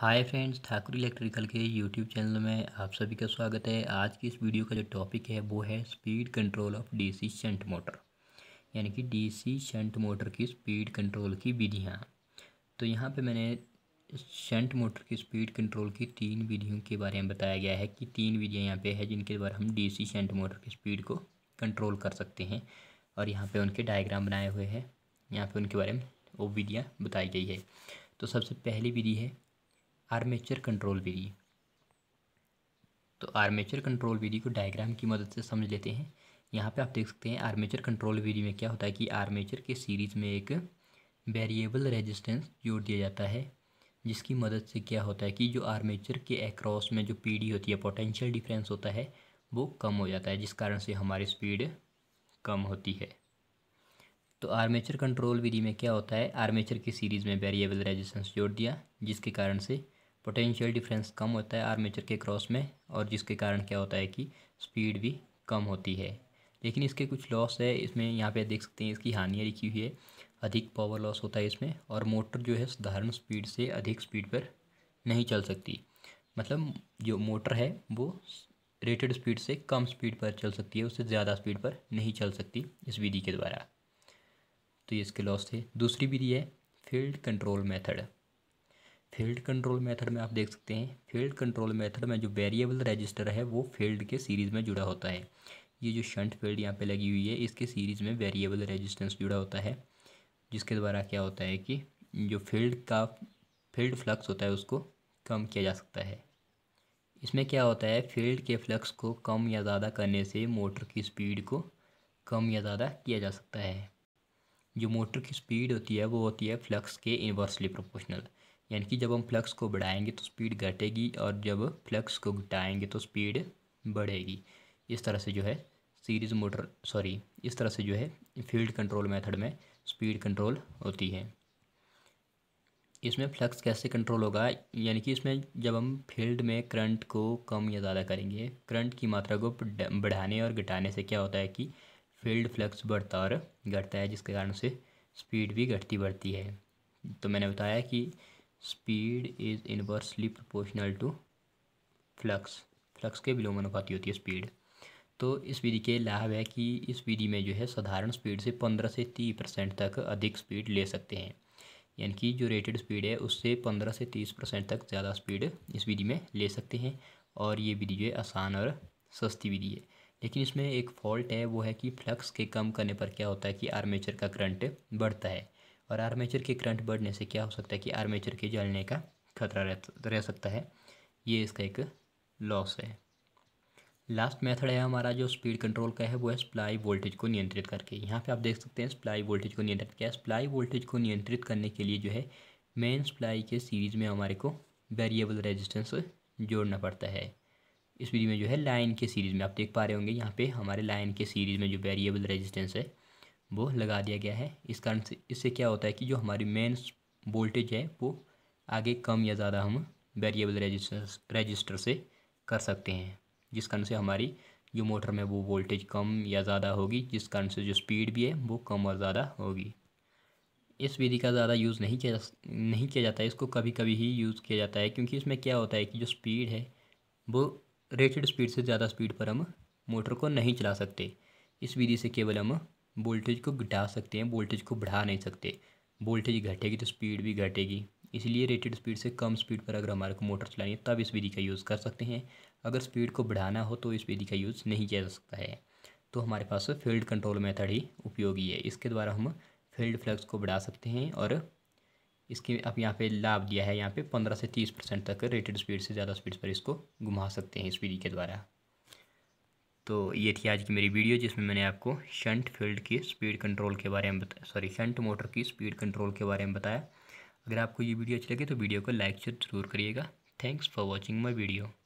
हाय friends Thakur electrical के YouTube channel में आप सभी का स्वागत है आज की इस वीडियो का जो टॉपिक है वो है speed control of DC shunt motor यानी कि डीसी शंट मोटर की स्पीड कंट्रोल की विधियाँ तो यहाँ पे मैंने शंट मोटर की स्पीड कंट्रोल की तीन विधियों के बारे में बताया गया है कि तीन विधियाँ यहाँ पर है जिनके द्वारा हम डी शंट मोटर की स्पीड को कंट्रोल कर सकते हैं और यहाँ पर उनके डायग्राम बनाए हुए हैं यहाँ पर उनके बारे में वो विधियाँ बताई गई है तो सबसे पहली विधि है आर्मेचर कंट्रोल विधि तो आर्मेचर कंट्रोल विधि को डायग्राम की मदद से समझ लेते हैं यहाँ पे आप देख सकते हैं आर्मेचर कंट्रोल विधि में क्या होता है कि आर्मेचर के सीरीज में एक वेरिएबल रेजिस्टेंस जोड़ दिया जाता है जिसकी मदद से क्या होता है कि जो आर्मेचर के एक्रॉस में जो पीडी होती है पोटेंशियल डिफरेंस होता है वो कम हो जाता है जिस कारण से हमारी स्पीड कम होती है तो आर्मेचर कंट्रोल विधि में क्या होता है आर्मेचर की सीरीज़ में वेरिएबल रेजिस्टेंस जोड़ दिया जिसके कारण से पोटेंशियल डिफरेंस कम होता है आर्मेचर के क्रॉस में और जिसके कारण क्या होता है कि स्पीड भी कम होती है लेकिन इसके कुछ लॉस है इसमें यहाँ पे देख सकते हैं इसकी हानियाँ लिखी हुई है अधिक पावर लॉस होता है इसमें और मोटर जो है साधारण स्पीड से अधिक स्पीड पर नहीं चल सकती मतलब जो मोटर है वो रेटेड स्पीड से कम स्पीड पर चल सकती है उससे ज़्यादा स्पीड पर नहीं चल सकती इस विधि के द्वारा तो ये इसके लॉस थे दूसरी विधि है field control method field control method में आप देख सकते हैं फील्ड कंट्रोल मेथड में जो वेरिएबल रजिस्टर है वो फील्ड के सीरीज़ में जुड़ा होता है ये जो शंट फील्ड यहाँ पे लगी हुई है इसके सीरीज़ में वेरिएबल रेजिस्टेंस जुड़ा होता है जिसके द्वारा क्या होता है कि जो फील्ड का फील्ड फ्लक्स होता है उसको कम किया जा सकता है इसमें क्या होता है फील्ड के फ्लक्स को कम या ज़्यादा करने से मोटर की स्पीड को कम या ज़्यादा किया जा सकता है जो मोटर की स्पीड होती है वो होती है फ्लक्स के इन्वर्सली प्रोपोर्शनल यानी कि जब हम फ्लक्स को बढ़ाएंगे तो स्पीड घटेगी और जब फ्लक्स को घटाएंगे तो स्पीड बढ़ेगी इस तरह से जो है सीरीज मोटर सॉरी इस तरह से जो है फील्ड कंट्रोल मेथड में स्पीड कंट्रोल होती है इसमें फ्लक्स कैसे कंट्रोल होगा यानी कि इसमें जब हम फील्ड में करंट को कम या ज़्यादा करेंगे करंट की मात्रा को बढ़ाने और घटाने से क्या होता है कि फील्ड फ्लक्स बढ़ता और घटता है जिसके कारण से स्पीड भी घटती बढ़ती है तो मैंने बताया कि speed is inversely proportional to flux flux के विलोम अनुपाती होती है स्पीड तो इस विधि के लाभ है कि इस विधि में जो है साधारण स्पीड से पंद्रह से तीस परसेंट तक अधिक स्पीड ले सकते हैं यानी कि जो रेटेड स्पीड है उससे पंद्रह से तीस परसेंट तक ज़्यादा स्पीड इस विधि में ले सकते हैं और ये विधि जो है आसान और सस्ती विधि है लेकिन इसमें एक फॉल्ट है वो है कि फ्लक्स के कम करने पर क्या होता है कि आर्मेचर का करंट बढ़ता है और आर्मेचर के करंट बढ़ने से क्या हो सकता है कि आर्मेचर के जलने का खतरा रह सकता है ये इसका एक लॉस है लास्ट मेथड है हमारा जो स्पीड कंट्रोल का है वो है सप्लाई वोल्टेज को नियंत्रित करके यहाँ पे आप देख सकते हैं सप्लाई वोल्टेज को नियंत्रित किया सप्लाई वोल्टेज को नियंत्रित करने के लिए जो है मेन सप्लाई के सीरीज़ में हमारे को वेरिएबल रेजिस्टेंस जोड़ना पड़ता है इस वीडियो में जो है लाइन के सीरीज़ में आप देख पा रहे होंगे यहाँ पर हमारे लाइन के सीरीज़ में जो वेरिएबल रजिस्टेंस है वो लगा दिया गया है इस कारण से इससे क्या होता है कि जो हमारी मेन वोल्टेज है वो आगे कम या ज़्यादा हम वेरिएबल रजिस्टर रजिस्टर से कर सकते हैं जिस कारण से हमारी जो मोटर में वो वोल्टेज कम या ज़्यादा होगी जिस कारण से जो स्पीड भी है वो कम और ज़्यादा होगी इस विधि का ज़्यादा यूज़ नहीं किया नहीं किया जाता है इसको कभी कभी ही यूज़ किया जाता है क्योंकि इसमें क्या होता है कि जो स्पीड है वो रेटेड स्पीड से ज़्यादा स्पीड पर हम मोटर को नहीं चला सकते इस विधि से केवल हम वोल्टेज को घटा सकते हैं वोल्टेज को बढ़ा नहीं सकते वोल्टेज घटेगी तो स्पीड भी घटेगी इसलिए रेटेड स्पीड से कम स्पीड पर अगर हमारे को मोटर चलानी है तब इस विधि का यूज़ कर सकते हैं अगर स्पीड को बढ़ाना हो तो इस विधि का यूज़ नहीं किया जा सकता है तो हमारे पास फील्ड कंट्रोल मेथड ही उपयोगी है इसके द्वारा हम फील्ड फ्लक्स को बढ़ा सकते हैं और इसके अब यहाँ पे लाभ दिया है यहाँ पे पंद्रह से तीस परसेंट तक रेटेड स्पीड से ज़्यादा स्पीड पर इसको घुमा सकते हैं इस विधि के द्वारा तो ये थी आज की मेरी वीडियो जिसमें मैंने आपको शंट फील्ड की स्पीड कंट्रोल के बारे में बताया सॉरी शंट मोटर की स्पीड कंट्रोल के बारे में बताया अगर आपको ये वीडियो अच्छी लगे तो वीडियो को लाइक जरूर करिएगा thanks for watching my video